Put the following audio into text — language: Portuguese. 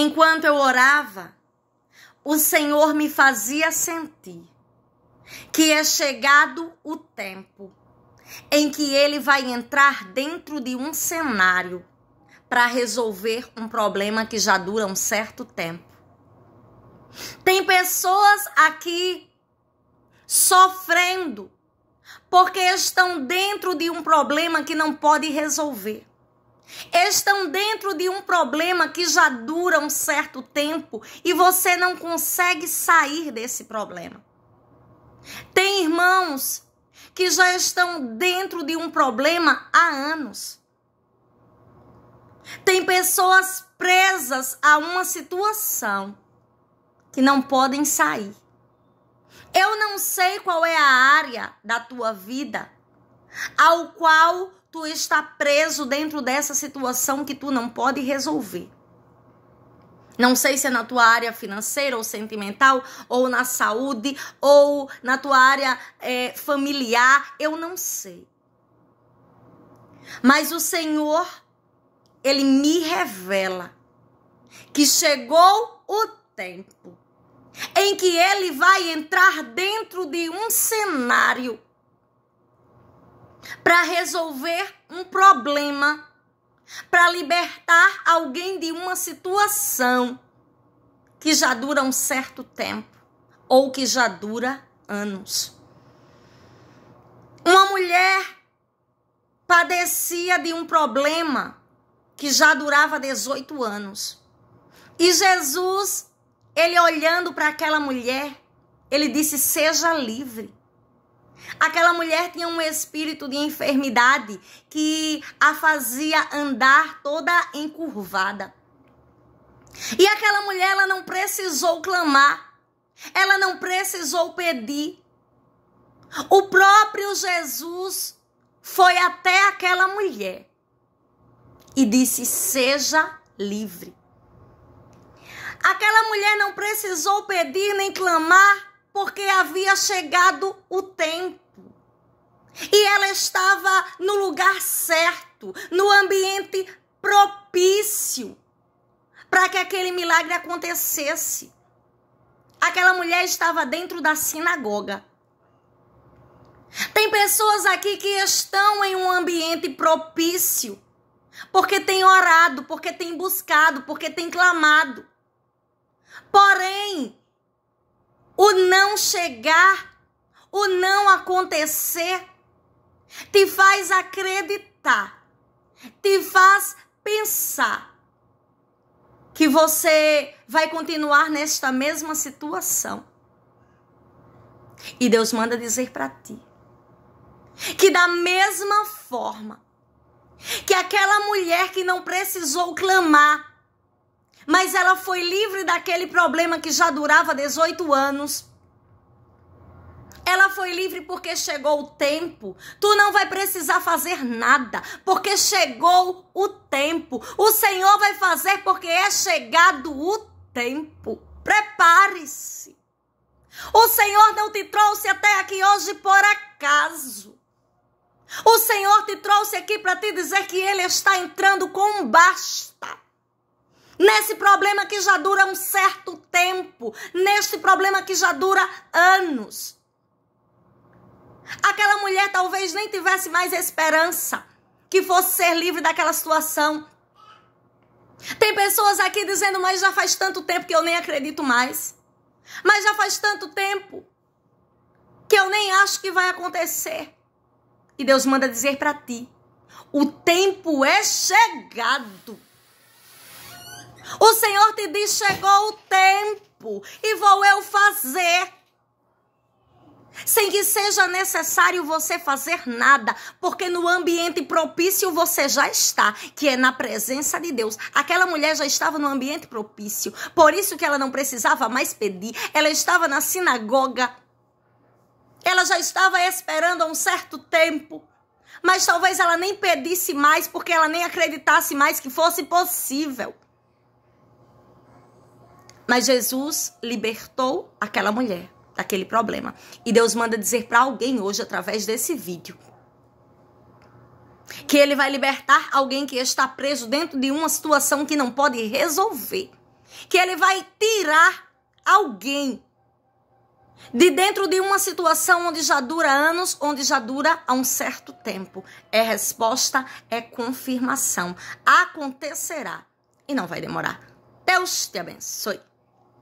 Enquanto eu orava, o Senhor me fazia sentir que é chegado o tempo em que ele vai entrar dentro de um cenário para resolver um problema que já dura um certo tempo. Tem pessoas aqui sofrendo porque estão dentro de um problema que não pode resolver estão dentro de um problema que já dura um certo tempo e você não consegue sair desse problema. Tem irmãos que já estão dentro de um problema há anos. Tem pessoas presas a uma situação que não podem sair. Eu não sei qual é a área da tua vida ao qual tu está preso dentro dessa situação que tu não pode resolver. Não sei se é na tua área financeira ou sentimental, ou na saúde, ou na tua área é, familiar, eu não sei. Mas o Senhor, Ele me revela que chegou o tempo em que Ele vai entrar dentro de um cenário para resolver um problema, para libertar alguém de uma situação que já dura um certo tempo ou que já dura anos. Uma mulher padecia de um problema que já durava 18 anos. E Jesus, ele olhando para aquela mulher, ele disse: "Seja livre". Aquela mulher tinha um espírito de enfermidade que a fazia andar toda encurvada. E aquela mulher, ela não precisou clamar, ela não precisou pedir. O próprio Jesus foi até aquela mulher e disse: Seja livre. Aquela mulher não precisou pedir nem clamar, porque havia chegado o tempo. E ela estava no lugar certo, no ambiente propício para que aquele milagre acontecesse. Aquela mulher estava dentro da sinagoga. Tem pessoas aqui que estão em um ambiente propício, porque tem orado, porque tem buscado, porque tem clamado. Porém, não chegar, o não acontecer, te faz acreditar, te faz pensar que você vai continuar nesta mesma situação. E Deus manda dizer para ti que da mesma forma que aquela mulher que não precisou clamar, mas ela foi livre daquele problema que já durava 18 anos, ela foi livre porque chegou o tempo. Tu não vai precisar fazer nada, porque chegou o tempo. O Senhor vai fazer porque é chegado o tempo. Prepare-se. O Senhor não te trouxe até aqui hoje por acaso. O Senhor te trouxe aqui para te dizer que Ele está entrando com um basta. Nesse problema que já dura um certo tempo, neste problema que já dura anos. Aquela mulher talvez nem tivesse mais esperança que fosse ser livre daquela situação. Tem pessoas aqui dizendo, mas já faz tanto tempo que eu nem acredito mais. Mas já faz tanto tempo que eu nem acho que vai acontecer. E Deus manda dizer para ti: o tempo é chegado. O Senhor te diz: chegou o tempo e vou eu fazer sem que seja necessário você fazer nada, porque no ambiente propício você já está, que é na presença de Deus. Aquela mulher já estava no ambiente propício, por isso que ela não precisava mais pedir, ela estava na sinagoga. Ela já estava esperando há um certo tempo, mas talvez ela nem pedisse mais, porque ela nem acreditasse mais que fosse possível. Mas Jesus libertou aquela mulher aquele problema. E Deus manda dizer para alguém hoje através desse vídeo que ele vai libertar alguém que está preso dentro de uma situação que não pode resolver, que ele vai tirar alguém de dentro de uma situação onde já dura anos, onde já dura há um certo tempo. É resposta, é confirmação. Acontecerá e não vai demorar. Deus te abençoe.